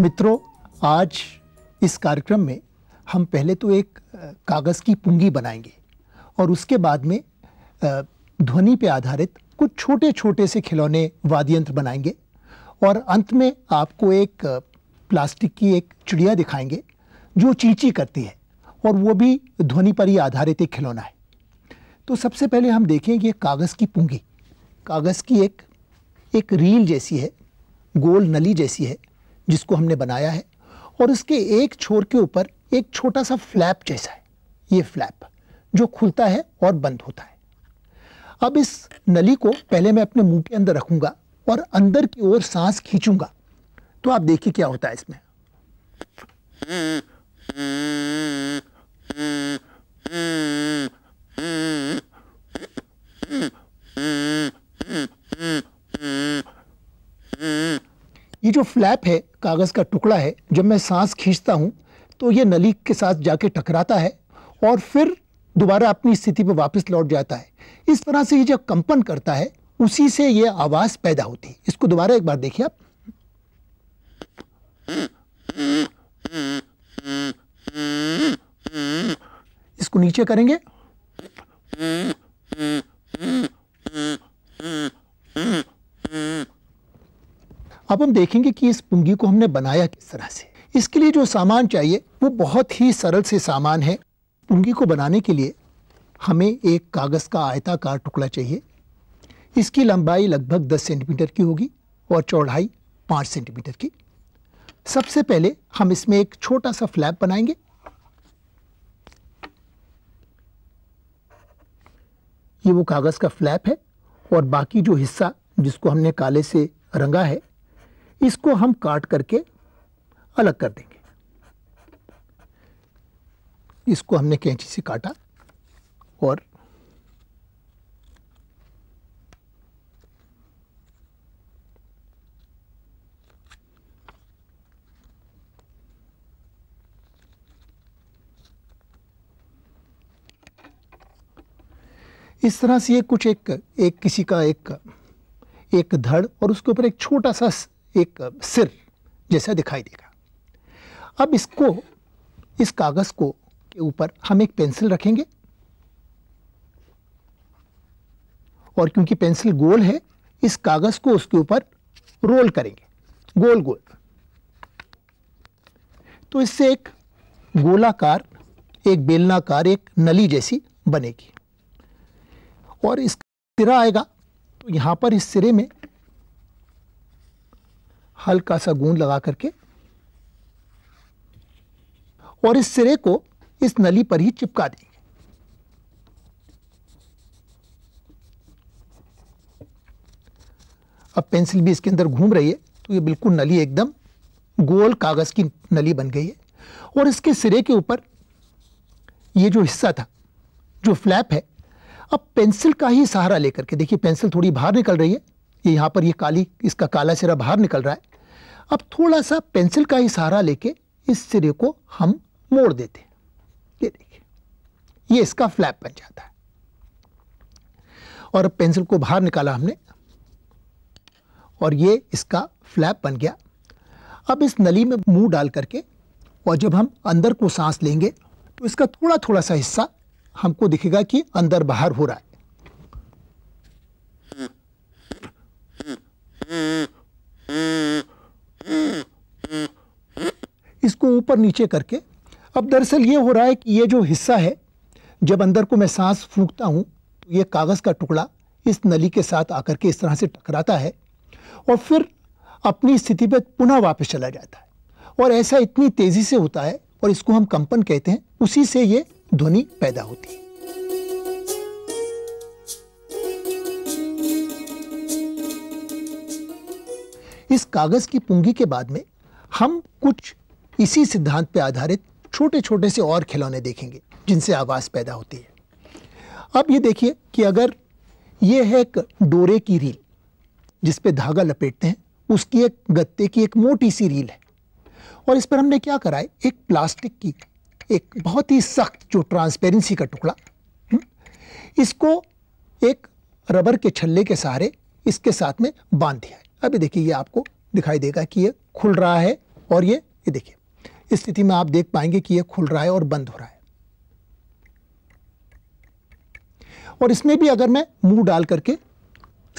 मित्रों आज इस कार्यक्रम में हम पहले तो एक कागज़ की पुंगी बनाएंगे और उसके बाद में ध्वनि पे आधारित कुछ छोटे छोटे से खिलौने वाद्य यंत्र बनाएंगे और अंत में आपको एक प्लास्टिक की एक चिड़िया दिखाएंगे जो चींची करती है और वो भी ध्वनि पर ही आधारित एक खिलौना है तो सबसे पहले हम देखें ये कागज़ की पुंगी कागज़ की एक एक रील जैसी है गोल नली जैसी है जिसको हमने बनाया है और उसके एक छोर के ऊपर एक छोटा सा फ्लैप जैसा है ये फ्लैप जो खुलता है और बंद होता है अब इस नली को पहले मैं अपने मुंह के अंदर रखूंगा और अंदर की ओर सांस खींचूंगा तो आप देखिए क्या होता है इसमें ये जो फ्लैप है कागज़ का टुकड़ा है जब मैं सांस खींचता हूँ तो ये नली के साथ जाके टकराता है और फिर दोबारा अपनी स्थिति पर वापस लौट जाता है इस तरह से ये जब कंपन करता है उसी से ये आवाज़ पैदा होती है इसको दोबारा एक बार देखिए आप इसको नीचे करेंगे हम देखेंगे कि इस पुंगी को हमने बनाया किस तरह से इसके लिए जो सामान चाहिए वो बहुत ही सरल से सामान है पुंगी को बनाने के लिए हमें एक कागज़ का आयताकार टुकड़ा चाहिए इसकी लंबाई लगभग 10 सेंटीमीटर की होगी और चौड़ाई 5 सेंटीमीटर की सबसे पहले हम इसमें एक छोटा सा फ्लैप बनाएंगे ये वो कागज़ का फ्लैप है और बाकी जो हिस्सा जिसको हमने काले से रंगा है इसको हम काट करके अलग कर देंगे इसको हमने कैंची से काटा और इस तरह से ये कुछ एक एक किसी का एक एक धड़ और उसके ऊपर एक छोटा सा एक सिर जैसा दिखाई देगा अब इसको इस कागज़ को के ऊपर हम एक पेंसिल रखेंगे और क्योंकि पेंसिल गोल है इस कागज़ को उसके ऊपर रोल करेंगे गोल गोल तो इससे एक गोलाकार एक बेलनाकार एक नली जैसी बनेगी और इसका सिरा आएगा तो यहां पर इस सिरे में हल्का सा गूंद लगा करके और इस सिरे को इस नली पर ही चिपका देंगे अब पेंसिल भी इसके अंदर घूम रही है तो ये बिल्कुल नली एकदम गोल कागज की नली बन गई है और इसके सिरे के ऊपर ये जो हिस्सा था जो फ्लैप है अब पेंसिल का ही सहारा लेकर के देखिए पेंसिल थोड़ी बाहर निकल रही है ये यहां पर ये काली इसका काला सिरा बाहर निकल रहा है अब थोड़ा सा पेंसिल का ही सहारा लेके इस सिरे को हम मोड़ देते ये देखिए ये इसका फ्लैप बन जाता है और अब पेंसिल को बाहर निकाला हमने और ये इसका फ्लैप बन गया अब इस नली में मुंह डाल करके और जब हम अंदर को सांस लेंगे तो इसका थोड़ा थोड़ा सा हिस्सा हमको दिखेगा कि अंदर बाहर हो रहा है इसको ऊपर नीचे करके अब दरअसल ये हो रहा है कि ये जो हिस्सा है जब अंदर को मैं सांस फूंकता हूँ तो ये कागज़ का टुकड़ा इस नली के साथ आकर के इस तरह से टकराता है और फिर अपनी स्थिति पर पुनः वापस चला जाता है और ऐसा इतनी तेज़ी से होता है और इसको हम कंपन कहते हैं उसी से ये ध्वनि पैदा होती है इस कागज़ की पूंगी के बाद में हम कुछ इसी सिद्धांत पर आधारित छोटे छोटे से और खिलौने देखेंगे जिनसे आवाज़ पैदा होती है अब ये देखिए कि अगर ये है एक डोरे की रील जिस पे धागा लपेटते हैं उसकी एक गत्ते की एक मोटी सी रील है और इस पर हमने क्या करा है एक प्लास्टिक की एक बहुत ही सख्त जो ट्रांसपेरेंसी का टुकड़ा हम्म, इसको एक रबर के छल्ले के सहारे इसके साथ में बांध दिया है अभी देखिए ये आपको दिखाई देगा कि ये खुल रहा है और ये ये देखिए स्थिति में आप देख पाएंगे कि यह खुल रहा है और बंद हो रहा है और इसमें भी अगर मैं मुंह डाल करके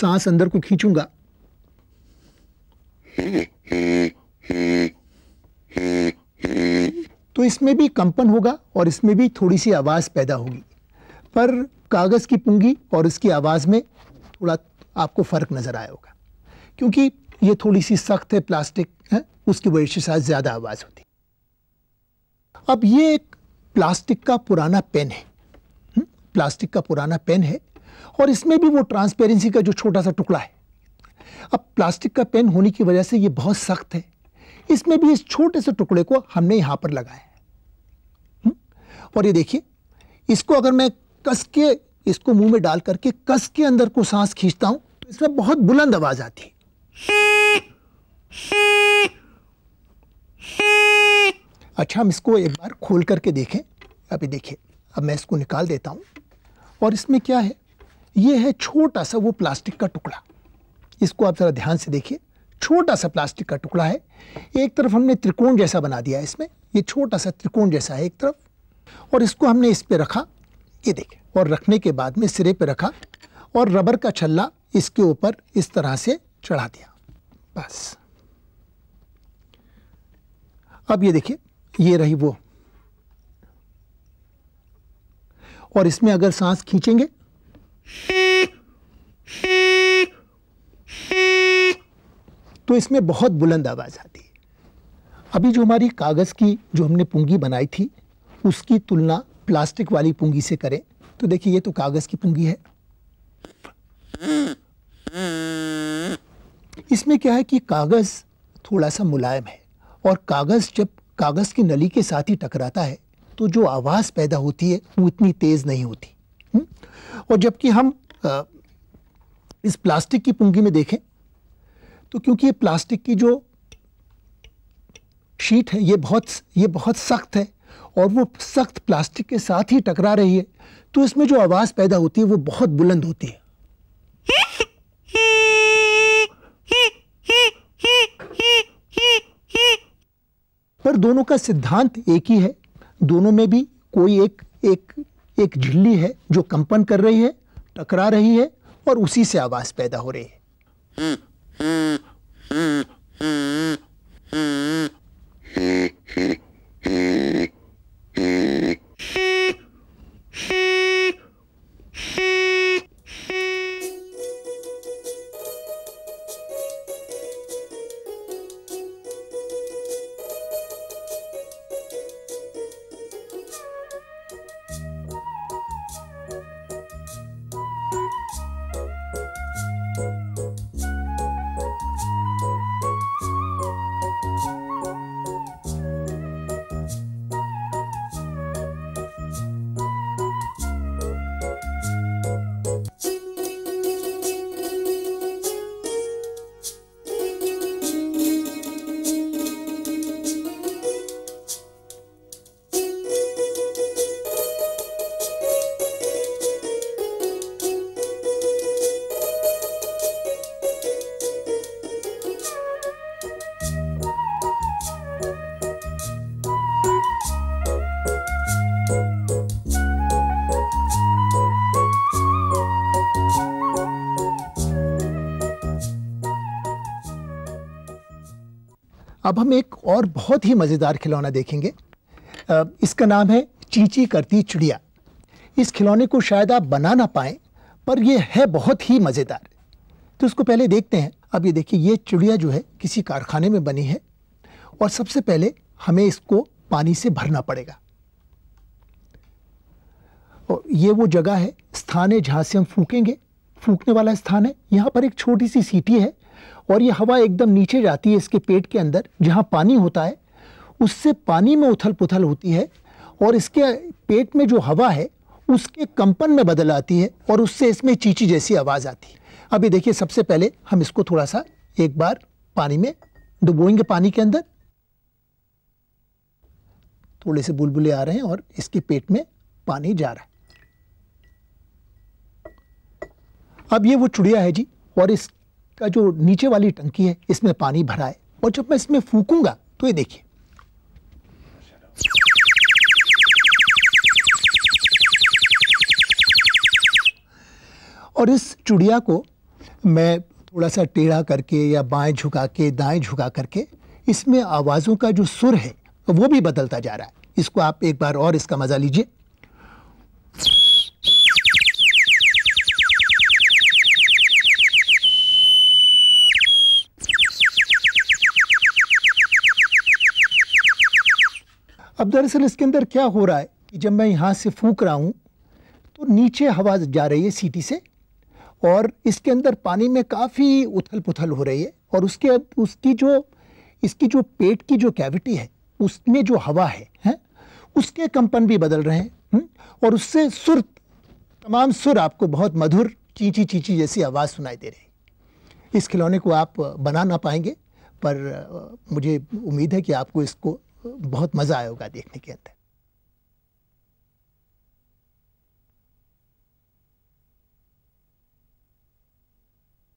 सांस अंदर को खींचूंगा तो इसमें भी कंपन होगा और इसमें भी थोड़ी सी आवाज पैदा होगी पर कागज की पुंगी और इसकी आवाज में थोड़ा आपको फर्क नजर आया होगा क्योंकि ये थोड़ी सी सख्त है प्लास्टिक है उसकी वजह से शायद ज्यादा आवाज होती है अब ये एक प्लास्टिक का पुराना पेन है हम्म, प्लास्टिक का पुराना पेन है और इसमें भी वो ट्रांसपेरेंसी का जो छोटा सा टुकड़ा है अब प्लास्टिक का पेन होने की वजह से ये बहुत सख्त है इसमें भी इस छोटे से टुकड़े को हमने यहाँ पर लगाया हम्म, और ये देखिए इसको अगर मैं कस के इसको मुंह में डाल करके कस के अंदर को सांस खींचता हूं तो इसमें बहुत बुलंद आवाज आती है अच्छा हम इसको एक बार खोल करके देखें अभी देखिए अब मैं इसको निकाल देता हूँ और इसमें क्या है ये है छोटा सा वो प्लास्टिक का टुकड़ा इसको आप ज़रा ध्यान से देखिए छोटा सा प्लास्टिक का टुकड़ा है एक तरफ हमने त्रिकोण जैसा बना दिया है इसमें ये छोटा सा त्रिकोण जैसा है एक तरफ और इसको हमने इस पर रखा ये देखें और रखने के बाद में सिरे पर रखा और रबर का छल्ला इसके ऊपर इस तरह से चढ़ा दिया बस अब ये देखिए ये रही वो और इसमें अगर सांस खींचेंगे तो इसमें बहुत बुलंद आवाज़ आती है अभी जो हमारी कागज़ की जो हमने पूंगी बनाई थी उसकी तुलना प्लास्टिक वाली पुंगी से करें तो देखिए ये तो कागज़ की पुंगी है इसमें क्या है कि कागज़ थोड़ा सा मुलायम है और कागज़ जब कागज़ की नली के साथ ही टकराता है तो जो आवाज़ पैदा होती है वो इतनी तेज़ नहीं होती और जबकि हम इस प्लास्टिक की पुंगी में देखें तो क्योंकि ये प्लास्टिक की जो शीट है ये बहुत ये बहुत सख्त है और वो सख्त प्लास्टिक के साथ ही टकरा रही है तो इसमें जो आवाज़ पैदा होती है वो बहुत बुलंद होती है पर दोनों का सिद्धांत एक ही है दोनों में भी कोई एक एक एक झिल्ली है जो कंपन कर रही है टकरा रही है और उसी से आवाज पैदा हो रही है हम्म, हम्म, हम्म, अब हम एक और बहुत ही मज़ेदार खिलौना देखेंगे इसका नाम है चींची करती चिड़िया इस खिलौने को शायद आप बना ना पाएँ पर यह है बहुत ही मज़ेदार तो इसको पहले देखते हैं अब ये देखिए ये चिड़िया जो है किसी कारखाने में बनी है और सबसे पहले हमें इसको पानी से भरना पड़ेगा और ये वो जगह है स्थान है जहाँ से हम फूकेंगे फूकने वाला स्थान है यहाँ पर एक छोटी सी सीटी है और ये हवा एकदम नीचे जाती है इसके पेट के अंदर जहाँ पानी होता है उससे पानी में उथल पुथल होती है और इसके पेट में जो हवा है उसके कंपन में बदल आती है और उससे इसमें चीची जैसी आवाज़ आती है अभी देखिए सबसे पहले हम इसको थोड़ा सा एक बार पानी में डुबोएंगे पानी के अंदर थोड़े से बुलबुले आ रहे हैं और इसके पेट में पानी जा रहा है अब ये वो चुड़िया है जी और इस का जो नीचे वाली टंकी है इसमें पानी भरा है और जब मैं इसमें फूकूंगा तो ये देखिए और इस चुड़िया को मैं थोड़ा सा टेढ़ा करके या बाएं झुका के दाएं झुका करके इसमें आवाज़ों का जो सुर है वो भी बदलता जा रहा है इसको आप एक बार और इसका मज़ा लीजिए अब दरअसल इसके अंदर क्या हो रहा है कि जब मैं यहाँ से फूक रहा हूँ तो नीचे हवा जा रही है सीटी से और इसके अंदर पानी में काफ़ी उथल पुथल हो रही है और उसके उसकी जो इसकी जो पेट की जो कैविटी है उसमें जो हवा है, है उसके कंपन भी बदल रहे हैं हम्म, और उससे सुर तमाम सुर आपको बहुत मधुर चींची चींची जैसी आवाज़ सुनाई दे रही इस खिलौने को आप बना ना पाएंगे पर मुझे उम्मीद है कि आपको इसको बहुत मज़ा आएगा देखने के अंदर